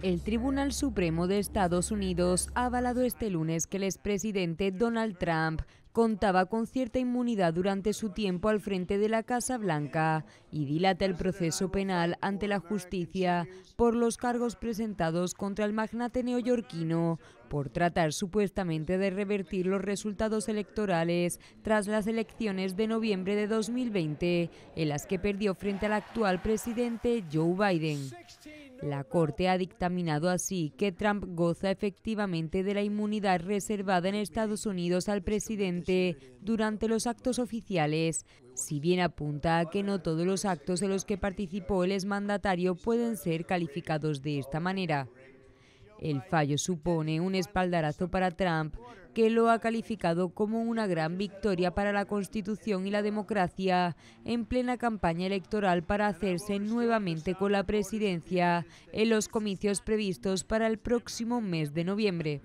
El Tribunal Supremo de Estados Unidos ha avalado este lunes que el expresidente Donald Trump contaba con cierta inmunidad durante su tiempo al frente de la Casa Blanca y dilata el proceso penal ante la justicia por los cargos presentados contra el magnate neoyorquino por tratar supuestamente de revertir los resultados electorales tras las elecciones de noviembre de 2020, en las que perdió frente al actual presidente Joe Biden. La Corte ha dictaminado así que Trump goza efectivamente de la inmunidad reservada en Estados Unidos al presidente durante los actos oficiales, si bien apunta a que no todos los actos en los que participó el exmandatario pueden ser calificados de esta manera. El fallo supone un espaldarazo para Trump, que lo ha calificado como una gran victoria para la Constitución y la democracia en plena campaña electoral para hacerse nuevamente con la presidencia en los comicios previstos para el próximo mes de noviembre.